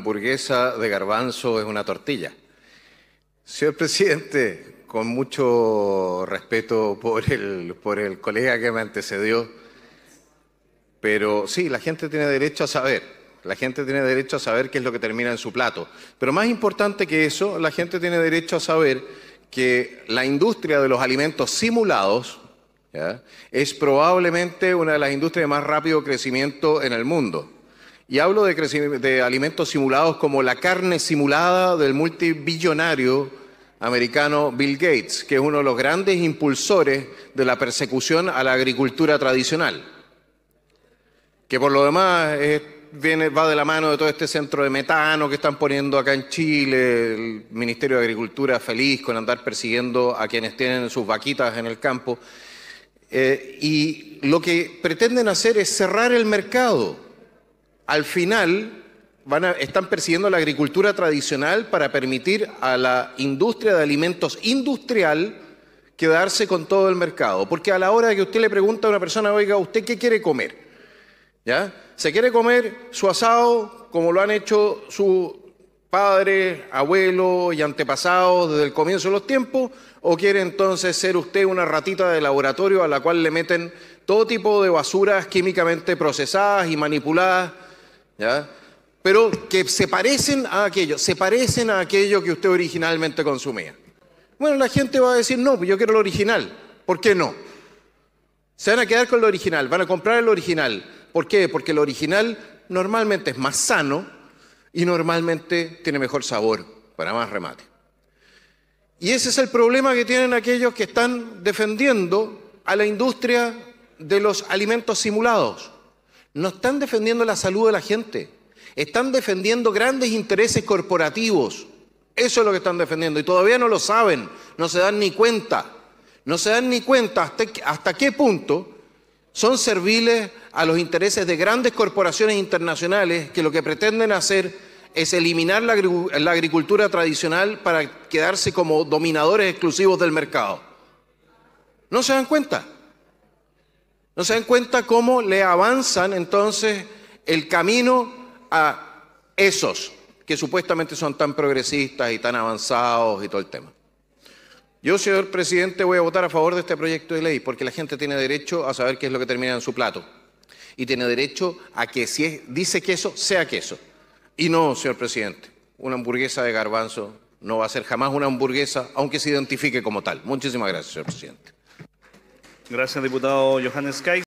hamburguesa de garbanzo es una tortilla. Señor presidente, con mucho respeto por el, por el colega que me antecedió, pero sí, la gente tiene derecho a saber. La gente tiene derecho a saber qué es lo que termina en su plato. Pero más importante que eso, la gente tiene derecho a saber que la industria de los alimentos simulados es probablemente una de las industrias de más rápido crecimiento en el mundo. Y hablo de, de alimentos simulados como la carne simulada del multibillonario americano Bill Gates, que es uno de los grandes impulsores de la persecución a la agricultura tradicional, que por lo demás viene, va de la mano de todo este centro de metano que están poniendo acá en Chile, el Ministerio de Agricultura feliz con andar persiguiendo a quienes tienen sus vaquitas en el campo. Eh, y lo que pretenden hacer es cerrar el mercado al final están persiguiendo la agricultura tradicional para permitir a la industria de alimentos industrial quedarse con todo el mercado. Porque a la hora que usted le pregunta a una persona, oiga, ¿usted qué quiere comer? ¿Ya? ¿Se quiere comer su asado como lo han hecho su padres, abuelo y antepasados desde el comienzo de los tiempos? ¿O quiere entonces ser usted una ratita de laboratorio a la cual le meten todo tipo de basuras químicamente procesadas y manipuladas pero que se parecen a aquello, se parecen a aquello que usted originalmente consumía. Bueno, la gente va a decir, no, pues yo quiero lo original. ¿Por qué no? Se van a quedar con lo original, van a comprar el original. ¿Por qué? Porque el original normalmente es más sano y normalmente tiene mejor sabor, para más remate. Y ese es el problema que tienen aquellos que están defendiendo a la industria de los alimentos simulados. No están defendiendo la salud de la gente. Están defendiendo grandes intereses corporativos. Eso es lo que están defendiendo. Y todavía no lo saben. No se dan ni cuenta. No se dan ni cuenta hasta, qué punto son serviles a los intereses de grandes corporaciones internacionales que lo que pretenden hacer es eliminar la agricultura tradicional para quedarse como dominadores exclusivos del mercado. No se dan cuenta. ¿No se dan cuenta cómo le avanzan entonces el camino a esos que supuestamente son tan progresistas y tan avanzados y todo el tema? Yo, señor presidente, voy a votar a favor de este proyecto de ley porque la gente tiene derecho a saber qué es lo que termina en su plato y tiene derecho a que si es, dice queso, sea queso. Y no, señor presidente, una hamburguesa de garbanzo no va a ser jamás una hamburguesa, aunque se identifique como tal. Muchísimas gracias, señor presidente. Gracias, diputado Johannes Kais.